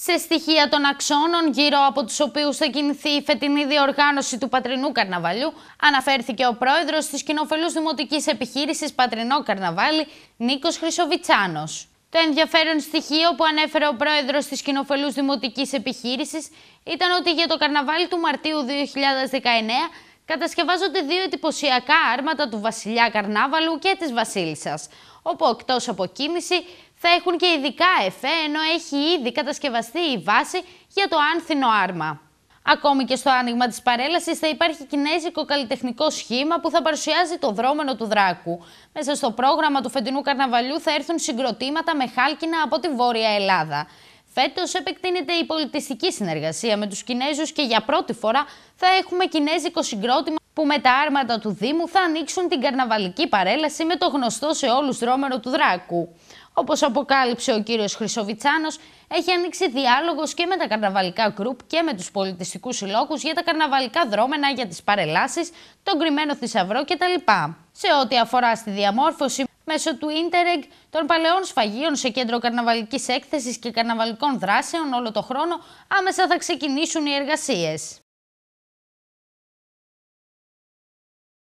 σε στοιχεία των αξώνων γύρω από τους οποίους θα κινηθεί η φετινή διοργάνωση του Πατρινού Καρναβαλιού αναφέρθηκε ο πρόεδρος της κοινοφελούς δημοτικής επιχείρησης Πατρινό Καρναβάλι Νίκος Χρυσοβιτσάνος. Το ενδιαφέρον στοιχείο που ανέφερε ο πρόεδρος της Κοινοφελούς δημοτικής επιχείρησης ήταν ότι για το καρναβάλι του Μαρτίου 2019 Κατασκευάζονται δύο εντυπωσιακά άρματα του βασιλιά Καρνάβαλου και της βασίλισσας, όπου εκτός από κίνηση θα έχουν και ειδικά εφέ, ενώ έχει ήδη κατασκευαστεί η βάση για το άνθινο άρμα. Ακόμη και στο άνοιγμα της παρέλασης θα υπάρχει κινέζικο καλλιτεχνικό σχήμα που θα παρουσιάζει το δρόμενο του δράκου. Μέσα στο πρόγραμμα του φετινού καρναβαλιού θα έρθουν συγκροτήματα με χάλκινα από τη Βόρεια Ελλάδα. Φέτος επεκτείνεται η πολιτιστική συνεργασία με τους Κινέζους και για πρώτη φορά θα έχουμε κινέζικο συγκρότημα που με τα άρματα του Δήμου θα ανοίξουν την καρναβαλική παρέλαση με το γνωστό σε όλους δρόμενο του Δράκου. Όπως αποκάλυψε ο κύριος Χρυσοβιτσάνος, έχει ανοίξει διάλογος και με τα καρναβαλικά γκρουπ και με τους πολιτιστικούς συλλόγους για τα καρναβαλικά δρόμενα, για τις παρελάσεις, τον κρυμμένο θησαυρό κτλ. Σε ό,τι αφορά στη διαμόρφωση, μέσω του Ίντερεγ των παλαιών σφαγείων σε κέντρο καρναβαλικής έκθεσης και καρναβαλικών δράσεων όλο το χρόνο, άμεσα θα ξεκινήσουν οι εργασίες.